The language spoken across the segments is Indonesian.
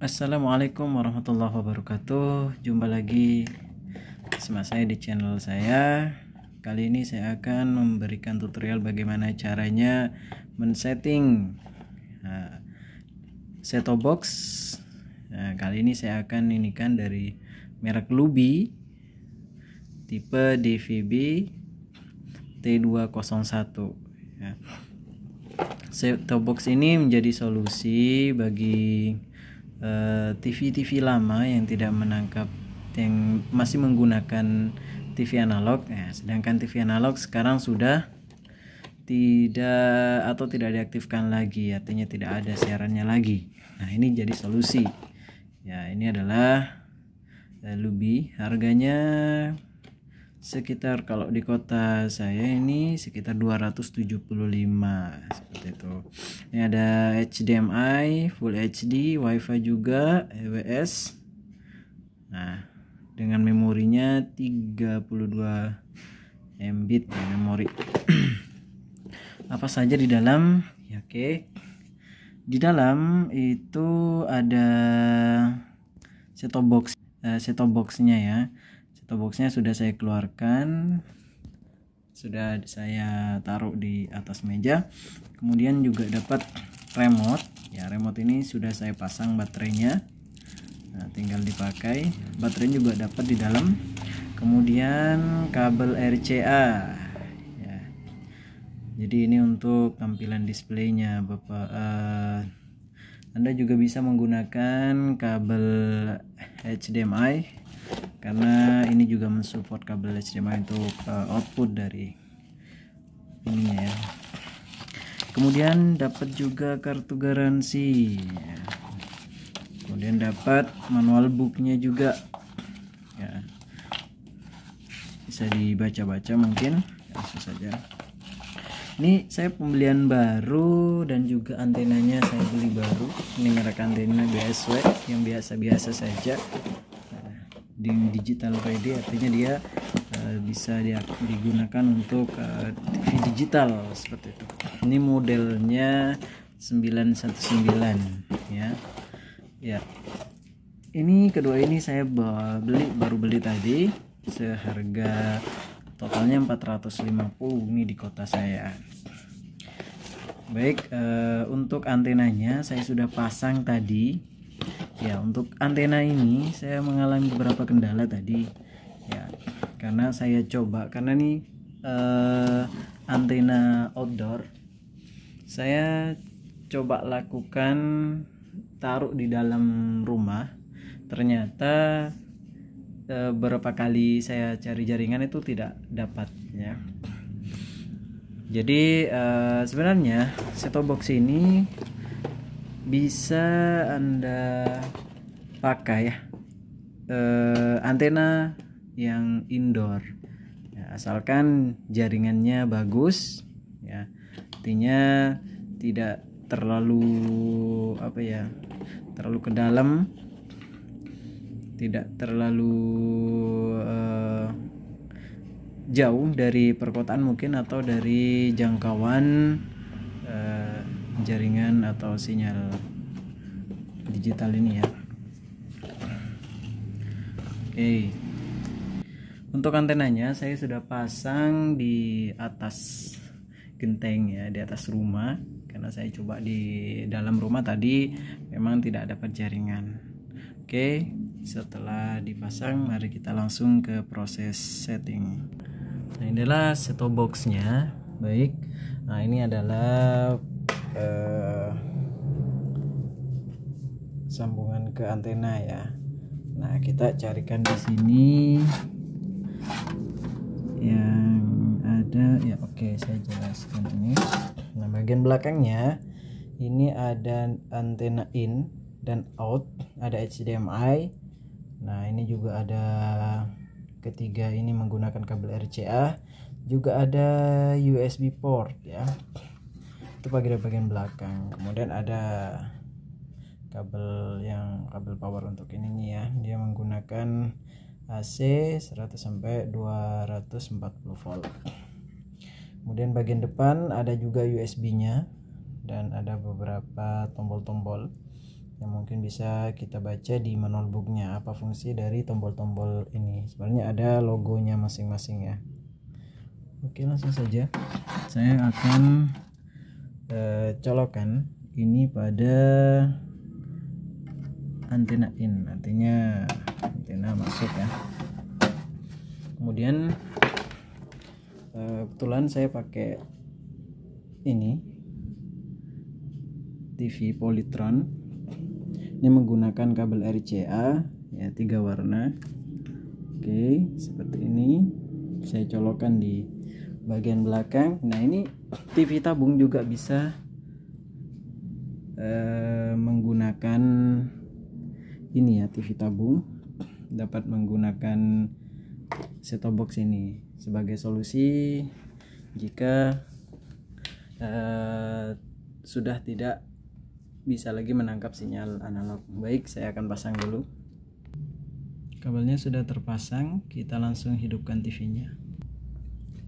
Assalamualaikum warahmatullahi wabarakatuh Jumpa lagi sama saya di channel saya Kali ini saya akan memberikan tutorial bagaimana caranya men-setting nah, eh, seto box nah, Kali ini saya akan ini kan dari merek Lubi Tipe DVB T201 ya. Seto box ini menjadi solusi bagi Eh, TV-TV uh, lama yang tidak menangkap yang masih menggunakan TV analog ya, sedangkan TV analog sekarang sudah tidak atau tidak diaktifkan lagi artinya tidak ada siarannya lagi nah ini jadi solusi ya ini adalah uh, lubi harganya sekitar kalau di kota saya ini sekitar 275 seperti itu ini ada HDMI Full HD WiFi juga EWS nah dengan memorinya 32 Mbit ya, memori apa saja di dalam ya oke okay. di dalam itu ada set top box uh, eh, set top boxnya ya boxnya sudah saya keluarkan sudah saya taruh di atas meja kemudian juga dapat remote ya remote ini sudah saya pasang baterainya nah, tinggal dipakai baterainya juga dapat di dalam kemudian kabel RCA ya jadi ini untuk tampilan displaynya bapak uh, anda juga bisa menggunakan kabel HDMI karena ini juga mensupport kabel HDMI untuk uh, output dari ininya ya kemudian dapat juga kartu garansi kemudian dapat manual booknya juga ya bisa dibaca-baca mungkin langsung ya, saja ini saya pembelian baru dan juga antenanya saya beli baru ini merek antena BSW yang biasa-biasa saja di digital ready artinya dia uh, bisa dia, digunakan untuk uh, eh, TV digital seperti itu ini modelnya 919 ya ya ini kedua ini saya beli baru beli tadi seharga totalnya 450 ini di kota saya baik e, untuk antenanya saya sudah pasang tadi ya untuk antena ini saya mengalami beberapa kendala tadi ya karena saya coba karena ini eh, antena outdoor saya coba lakukan taruh di dalam rumah ternyata beberapa eh, kali saya cari jaringan itu tidak dapat ya jadi eh, sebenarnya set box ini bisa anda pakai ya e, antena yang indoor ya, asalkan jaringannya bagus ya artinya tidak terlalu apa ya terlalu ke dalam tidak terlalu eh, jauh dari perkotaan mungkin atau dari jangkauan jaringan atau sinyal digital ini ya oke untuk antenanya saya sudah pasang di atas genteng ya di atas rumah karena saya coba di dalam rumah tadi memang tidak dapat jaringan oke setelah dipasang mari kita langsung ke proses setting nah inilah set boxnya baik nah ini adalah eh, sambungan ke antena ya nah kita carikan di sini yang ada ya oke okay, saya jelaskan ini nah bagian belakangnya ini ada antena in dan out ada HDMI nah ini juga ada ketiga ini menggunakan kabel RCA juga ada USB port ya itu bagian-bagian belakang kemudian ada kabel yang kabel power untuk ininya ya dia menggunakan AC 100 sampai 240 volt kemudian bagian depan ada juga USB nya dan ada beberapa tombol-tombol yang mungkin bisa kita baca di manual booknya apa fungsi dari tombol-tombol ini sebenarnya ada logonya masing-masing ya oke langsung saja saya akan Eh, colokan ini pada antena in artinya antena masuk ya kemudian eh, kebetulan saya pakai ini TV Polytron ini menggunakan kabel RCA ya tiga warna oke seperti ini saya colokan di bagian belakang nah ini TV tabung juga bisa eh, menggunakan ini ya TV tabung dapat menggunakan set top box ini sebagai solusi jika eh, sudah tidak bisa lagi menangkap sinyal analog baik saya akan pasang dulu kabelnya sudah terpasang kita langsung hidupkan TV nya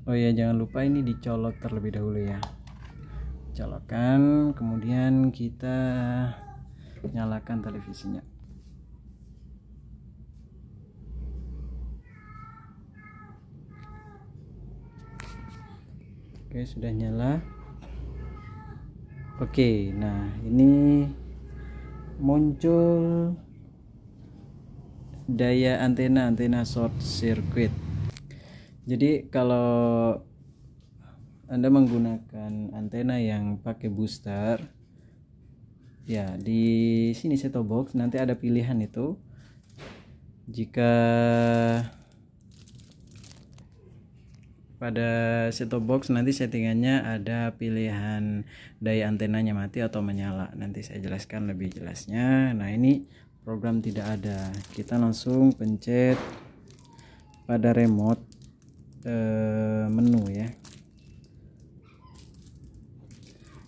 oh ya jangan lupa ini dicolok terlebih dahulu ya colokan kemudian kita nyalakan televisinya Oke sudah nyala Oke nah ini muncul daya antena antena short circuit jadi kalau anda menggunakan antena yang pakai booster ya di sini set box nanti ada pilihan itu jika pada set box nanti settingannya ada pilihan daya antenanya mati atau menyala nanti saya jelaskan lebih jelasnya nah ini program tidak ada kita langsung pencet pada remote Eh, menu ya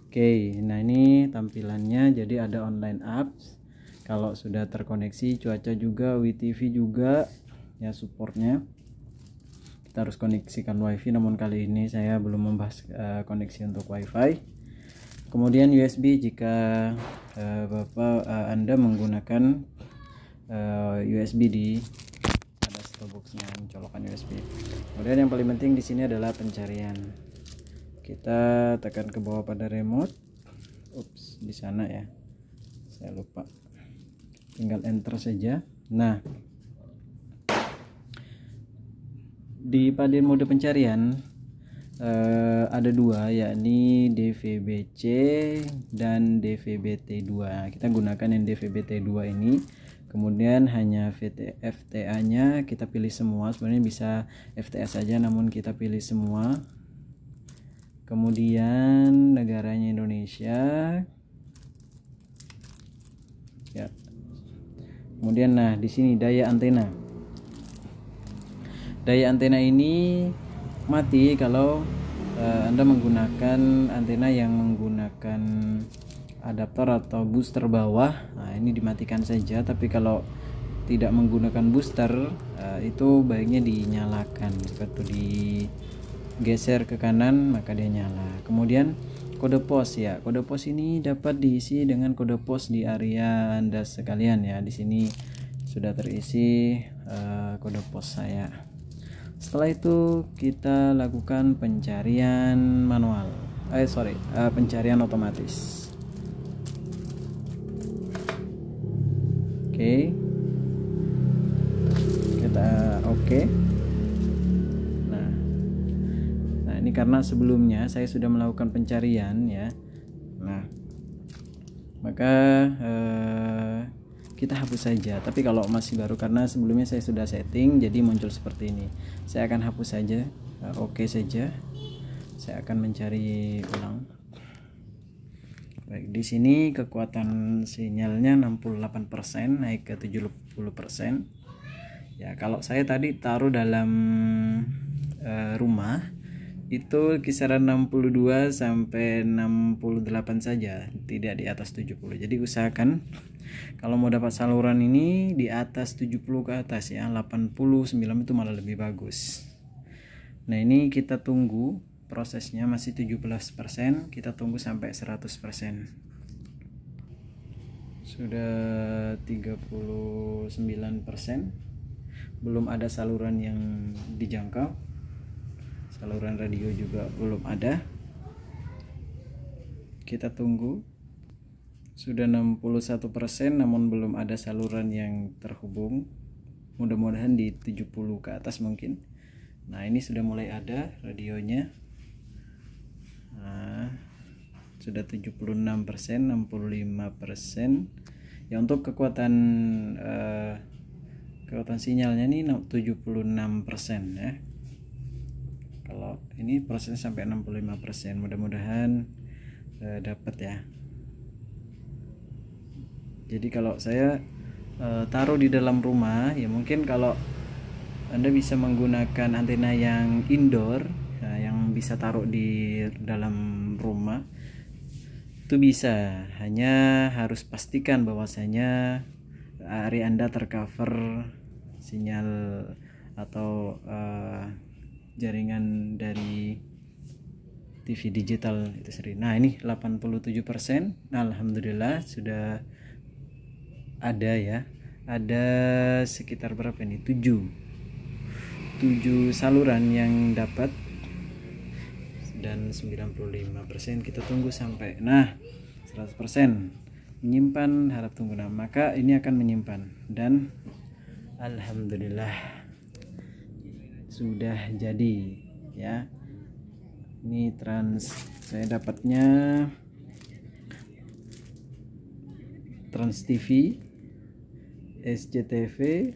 oke nah ini tampilannya jadi ada online apps kalau sudah terkoneksi cuaca juga WTV juga ya supportnya kita harus koneksikan wifi namun kali ini saya belum membahas uh, koneksi untuk wifi kemudian USB jika uh, bapak uh, anda menggunakan uh, USB di atau boxnya colokan USB kemudian yang paling penting di sini adalah pencarian kita tekan ke bawah pada remote ups di sana ya saya lupa tinggal enter saja nah di paduan mode pencarian eh, ada dua yakni DVB-C dan DVB-T2 kita gunakan yang DVB-T2 ini kemudian hanya FTA nya kita pilih semua sebenarnya bisa FTS saja namun kita pilih semua kemudian negaranya Indonesia ya kemudian nah di sini daya antena daya antena ini mati kalau uh, Anda menggunakan antena yang menggunakan adaptor atau booster bawah nah ini dimatikan saja tapi kalau tidak menggunakan booster eh, itu baiknya dinyalakan seperti di geser ke kanan maka dia nyala kemudian kode pos ya kode pos ini dapat diisi dengan kode pos di area anda sekalian ya di sini sudah terisi uh, kode pos saya setelah itu kita lakukan pencarian manual eh sorry uh, pencarian otomatis okay. kita oke okay. nah nah ini karena sebelumnya saya sudah melakukan pencarian ya nah maka eh, kita hapus saja tapi kalau masih baru karena sebelumnya saya sudah setting jadi muncul seperti ini saya akan hapus saja eh, oke okay saja saya akan mencari ulang Baik, di sini kekuatan sinyalnya 68% naik ke 70%. Ya, kalau saya tadi taruh dalam e, rumah itu kisaran 62 sampai 68 saja, tidak di atas 70. Jadi usahakan kalau mau dapat saluran ini di atas 70 ke atas ya, 89 itu malah lebih bagus. Nah, ini kita tunggu prosesnya masih 17% kita tunggu sampai 100% sudah 39% belum ada saluran yang dijangkau saluran radio juga belum ada kita tunggu sudah 61% namun belum ada saluran yang terhubung mudah-mudahan di 70 ke atas mungkin nah ini sudah mulai ada radionya nah, sudah 76 persen 65 persen ya untuk kekuatan eh, kekuatan sinyalnya ini 76 persen ya kalau ini prosesnya sampai 65 persen mudah-mudahan eh, dapat ya jadi kalau saya eh, taruh di dalam rumah ya mungkin kalau anda bisa menggunakan antena yang indoor bisa taruh di dalam rumah itu bisa hanya harus pastikan bahwasanya eh, area anda tercover sinyal atau uh, jaringan dari TV digital itu seri Nah, ini 87%. Nah, alhamdulillah sudah ada ya. Ada sekitar berapa ini? 7. 7 saluran yang dapat dan 95% kita tunggu sampai nah 100% menyimpan harap tunggu nah maka ini akan menyimpan dan Alhamdulillah sudah jadi ya ini trans saya dapatnya Trans TV SCTV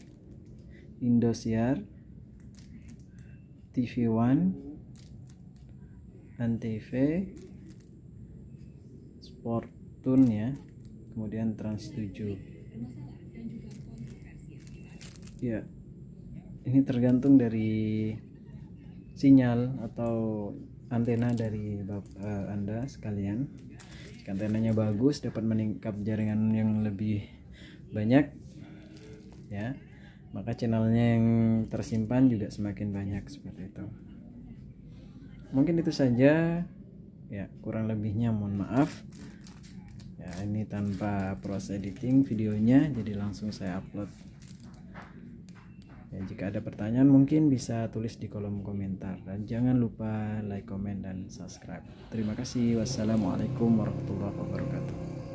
Indosiar TV One NTV Sport Tune ya kemudian Trans 7 ya ini tergantung dari sinyal atau antena dari uh, anda sekalian jika antenanya bagus dapat meningkap jaringan yang lebih banyak ya maka channelnya yang tersimpan juga semakin banyak seperti itu mungkin itu saja ya kurang lebihnya mohon maaf ya ini tanpa proses editing videonya jadi langsung saya upload ya jika ada pertanyaan mungkin bisa tulis di kolom komentar dan jangan lupa like comment dan subscribe terima kasih wassalamualaikum warahmatullahi wabarakatuh